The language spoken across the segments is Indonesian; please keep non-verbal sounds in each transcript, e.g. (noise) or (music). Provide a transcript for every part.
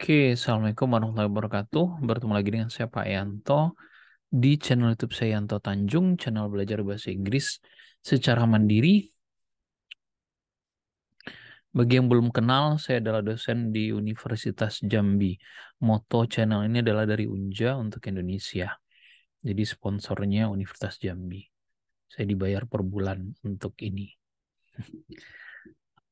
Oke, Assalamualaikum warahmatullahi wabarakatuh. Bertemu lagi dengan saya Pak Yanto di channel YouTube saya Yanto Tanjung, channel belajar bahasa Inggris secara mandiri. Bagi yang belum kenal, saya adalah dosen di Universitas Jambi. Moto channel ini adalah dari Unja untuk Indonesia. Jadi sponsornya Universitas Jambi. Saya dibayar per bulan untuk ini. (laughs)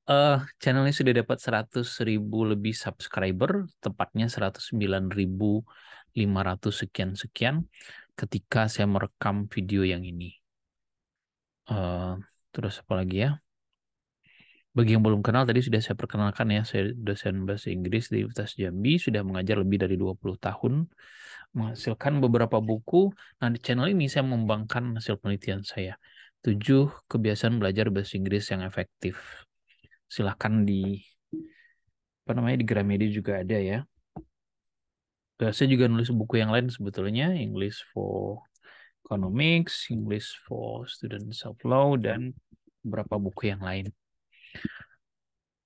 uh, channelnya sudah dapat 100 ribu lebih subscriber, tepatnya 109 sekian-sekian ketika saya merekam video yang ini. Uh, terus apa lagi ya? Bagi yang belum kenal, tadi sudah saya perkenalkan ya, saya dosen bahasa Inggris di Universitas Jambi, sudah mengajar lebih dari 20 tahun, menghasilkan beberapa buku. Nah, di channel ini saya mengembangkan hasil penelitian saya. 7 kebiasaan belajar bahasa Inggris yang efektif silahkan di apa namanya di Gramedia juga ada ya. Eh, saya juga nulis buku yang lain sebetulnya, English for Economics, English for Student Self Law dan beberapa buku yang lain.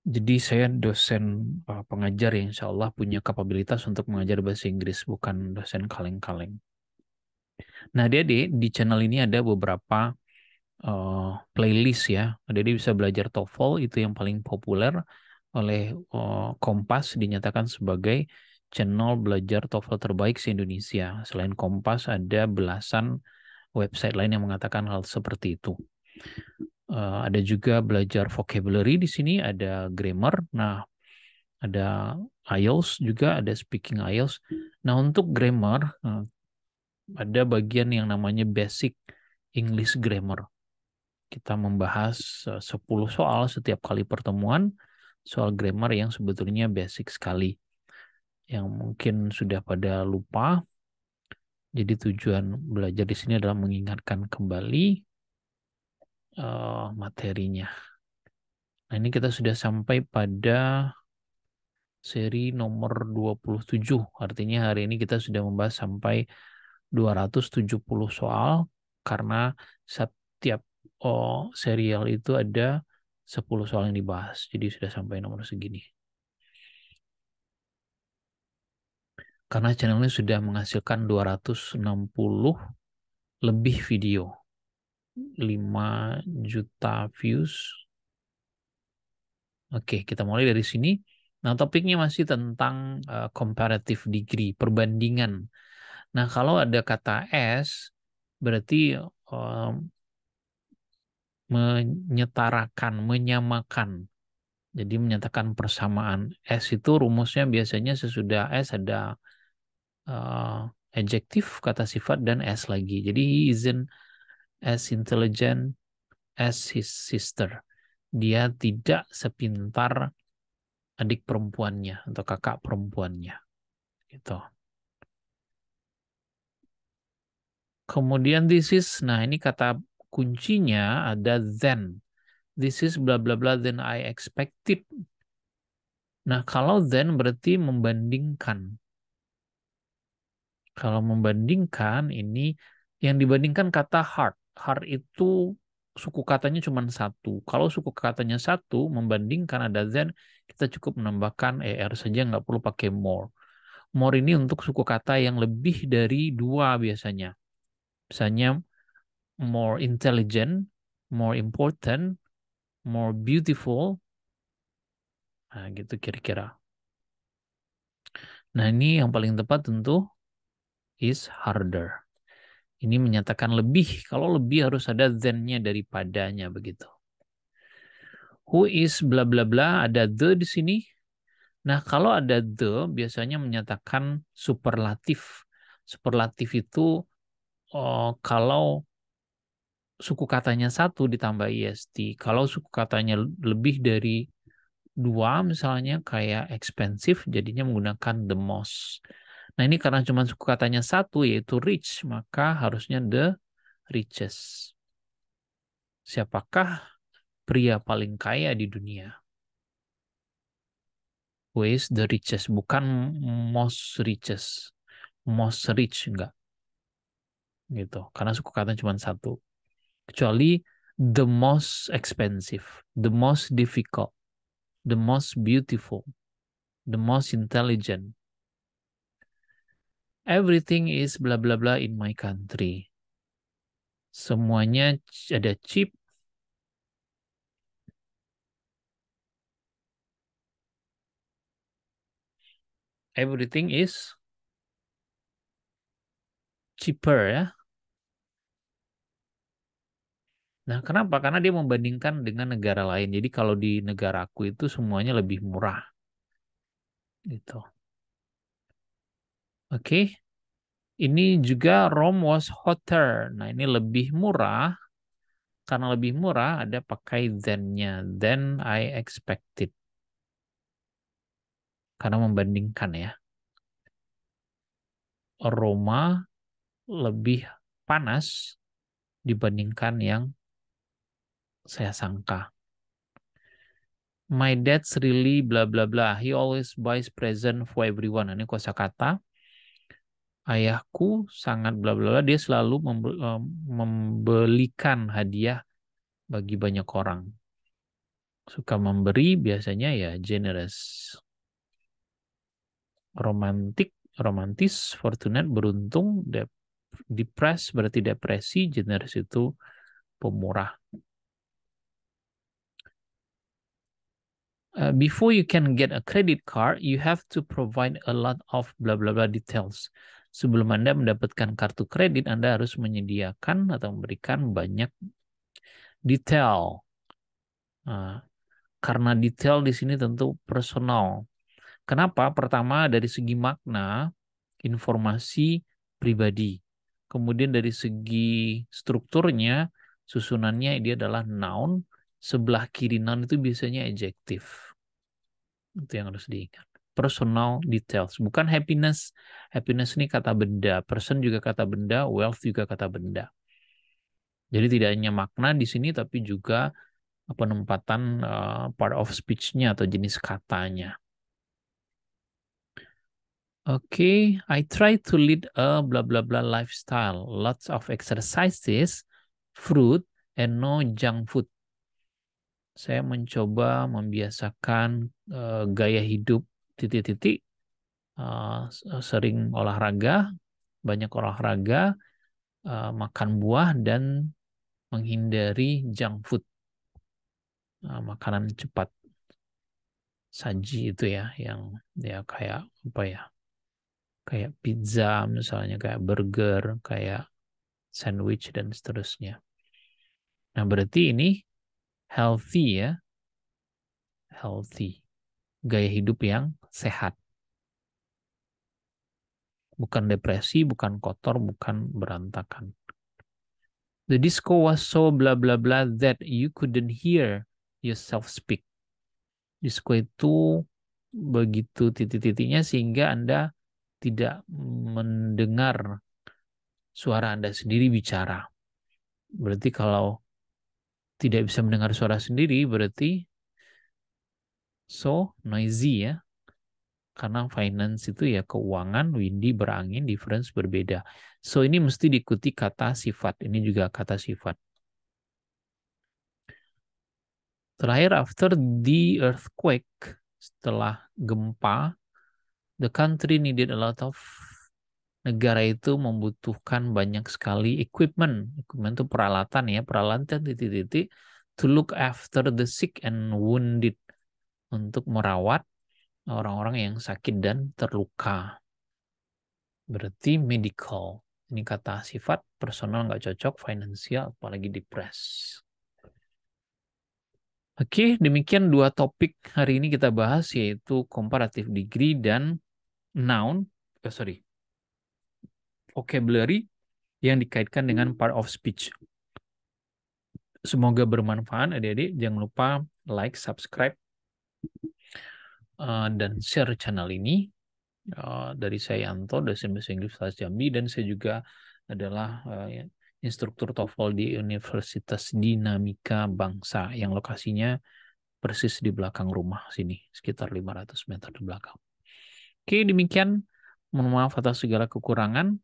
Jadi saya dosen eh, pengajar yang insya Allah punya kapabilitas untuk mengajar bahasa Inggris, bukan dosen kaleng-kaleng. Nah, dia di, di channel ini ada beberapa uh, playlist ya. Jadi bisa belajar TOEFL itu yang paling populer oleh uh, Kompas dinyatakan sebagai channel belajar TOEFL terbaik se-Indonesia. Selain Kompas ada belasan website lain yang mengatakan hal seperti itu. Uh, ada juga belajar vocabulary di sini, ada grammar. Nah, ada IELTS juga, ada speaking IELTS. Nah, untuk grammar uh, ada bagian yang namanya basic English grammar kita membahas 10 eh, soal setiap kali pertemuan, soal grammar yang sebetulnya basic sekali. Yang mungkin sudah pada lupa. Jadi tujuan belajar di sini adalah mengingatkan kembali uh, materinya. Nah, ini kita sudah sampai pada seri nomor 27. Artinya hari ini kita sudah membahas sampai 270 soal karena setiap oh serial itu ada 10 soal yang dibahas. Jadi sudah sampai nomor segini. Karena channel ini sudah menghasilkan 260 lebih video. 5 juta views. Oke, kita mulai dari sini. Nah, topiknya masih tentang uh, comparative degree, perbandingan. Nah, kalau ada kata S, berarti um, menyetarakan, menyamakan. Jadi menyatakan persamaan. S itu rumusnya biasanya sesudah S ada uh, adjektif, kata sifat, dan S lagi. Jadi he isn't as intelligent as his sister. Dia tidak sepintar adik perempuannya atau kakak perempuannya. Gitu. Kemudian this is, nah ini kata kuncinya ada then. This is bla bla bla then I expected. Nah, kalau then berarti membandingkan. Kalau membandingkan ini yang dibandingkan kata hard. Hard itu suku katanya cuma satu. Kalau suku katanya satu, membandingkan ada then, kita cukup menambahkan er saja, nggak perlu pakai more. More ini untuk suku kata yang lebih dari dua biasanya. Misalnya more intelligent, more important, more beautiful. Nah, gitu kira-kira. Nah, ini yang paling tepat tentu is harder. Ini menyatakan lebih. Kalau lebih harus ada than-nya daripadanya begitu. Who is bla bla bla ada the di sini. Nah, kalau ada the biasanya menyatakan superlatif. Superlatif itu oh, kalau suku katanya satu ditambah IST. Kalau suku katanya lebih dari dua misalnya kayak expensive jadinya menggunakan the most. Nah ini karena cuma suku katanya satu yaitu rich maka harusnya the richest. Siapakah pria paling kaya di dunia? Who is the richest? Bukan most richest. Most rich enggak. Gitu. Karena suku katanya cuma satu kecuali the most expensive, the most difficult, the most beautiful, the most intelligent. Everything is bla bla bla in my country. Semuanya ada chip. everything is cheaper ya Nah, kenapa? Karena dia membandingkan dengan negara lain. Jadi kalau di negaraku itu semuanya lebih murah. Gitu. Oke. Okay. Ini juga Rome was hotter. Nah, ini lebih murah. Karena lebih murah ada pakai than-nya. Than I expected. Karena membandingkan ya. Roma lebih panas dibandingkan yang saya sangka. My dad's really blah blah blah. He always buys present for everyone. Ini kuasa kata. Ayahku sangat bla bla bla. Dia selalu eh, membelikan hadiah bagi banyak orang. Suka memberi biasanya ya generous. Romantik, romantis, fortunate, beruntung, depressed berarti depresi, generous itu pemurah. Uh, before you can get a credit card, you have to provide a lot of blah blah blah details. Sebelum Anda mendapatkan kartu kredit, Anda harus menyediakan atau memberikan banyak detail. Uh, karena detail di sini tentu personal. Kenapa? Pertama dari segi makna, informasi pribadi. Kemudian dari segi strukturnya, susunannya ini adalah noun, sebelah kiri noun itu biasanya adjektif. Itu yang harus diingat. Personal details, bukan happiness. Happiness ini kata benda, person juga kata benda, wealth juga kata benda. Jadi tidak hanya makna di sini tapi juga eh, penempatan eh, part of speech-nya atau jenis katanya. Oke, okay. I try to lead a bla bla bla lifestyle, lots of exercises, fruit and no junk food saya mencoba membiasakan uh, gaya hidup titik-titik uh, sering olahraga banyak olahraga uh, makan buah dan menghindari junk food uh, makanan cepat saji itu ya yang ya kayak apa ya kayak pizza misalnya kayak burger kayak sandwich dan seterusnya nah berarti ini healthy ya. Healthy. Gaya hidup yang sehat. Bukan depresi, bukan kotor, bukan berantakan. The disco was so bla bla bla that you couldn't hear yourself speak. Disco itu begitu titik-titiknya sehingga Anda tidak mendengar suara Anda sendiri bicara. Berarti kalau tidak bisa mendengar suara sendiri berarti so noisy ya. Karena finance itu ya keuangan, windy, berangin, difference berbeda. So ini mesti diikuti kata sifat. Ini juga kata sifat. Terakhir, after the earthquake, setelah gempa, the country needed a lot of negara itu membutuhkan banyak sekali equipment. Equipment itu peralatan ya, peralatan titik-titik to look after the sick and wounded untuk merawat orang-orang yang sakit dan terluka. Berarti medical. Ini kata sifat personal nggak cocok, finansial apalagi depres. Oke, demikian dua topik hari ini kita bahas yaitu comparative degree dan noun, oh sorry, vocabulary yang dikaitkan dengan part of speech. Semoga bermanfaat adik-adik. Jangan lupa like, subscribe, uh, dan share channel ini. Uh, dari saya Anto, dosen bahasa Inggris Universitas Jambi, dan saya juga adalah uh, instruktur TOEFL di Universitas Dinamika Bangsa yang lokasinya persis di belakang rumah sini, sekitar 500 meter di belakang. Oke, demikian. Mohon maaf atas segala kekurangan.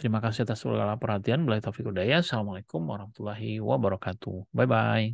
Terima kasih atas segala perhatian. Bila Taufiq Udaya. Assalamualaikum warahmatullahi wabarakatuh. Bye-bye.